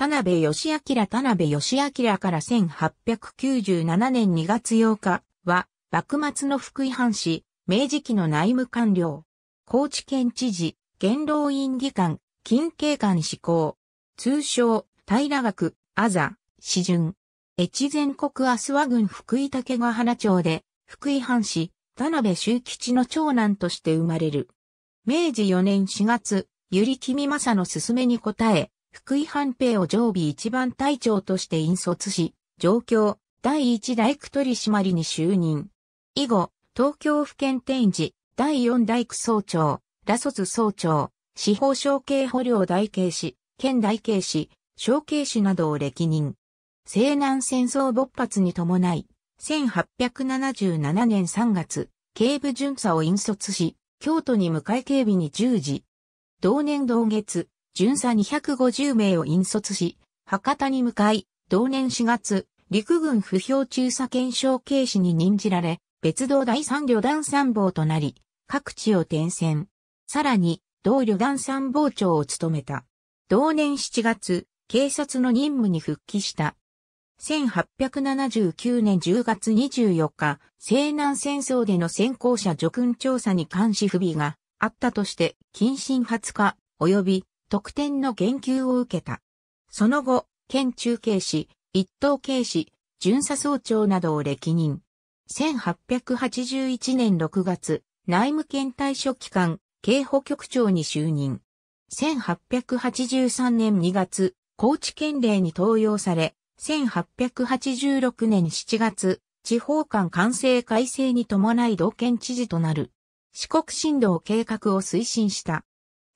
田辺義明田辺義明から1897年2月8日は、幕末の福井藩士、明治期の内務官僚、高知県知事、元老院議官、近景官志向、通称、平学、あざ、詩順。越前国阿諏訪郡福井竹ヶ原町で、福井藩士、田辺周吉の長男として生まれる。明治4年4月、百合君正の勧めに応え、福井藩兵を常備一番隊長として引率し、上京、第一大工取締りに就任。以後、東京府県天寺、第四大工総長、羅卒総長、司法省警捕領大警視、県大警視、省警視などを歴任。西南戦争勃発に伴い、1877年3月、警部巡査を引率し、京都に向かい警備に従事。同年同月、巡査250名を引率し、博多に向かい、同年4月、陸軍不評中佐検証警視に任じられ、別動第3旅団参謀となり、各地を転戦。さらに、同旅団参謀長を務めた。同年7月、警察の任務に復帰した。1879年10月24日、西南戦争での先行者助君調査に監視不備があったとして、近親20日、及び特典の言及を受けた。その後、県中警視、一等警視、巡査総長などを歴任。1881年6月、内務県対処機関、警保局長に就任。1883年2月、高知県令に登用され、1886年7月、地方間官制改正に伴い同県知事となる。四国振動計画を推進した。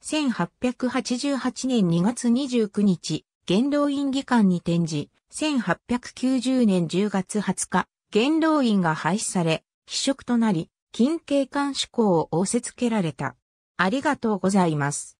1888年2月29日、元老院議官に転じ、1890年10月20日、元老院が廃止され、非職となり、近景観志向を仰せつけられた。ありがとうございます。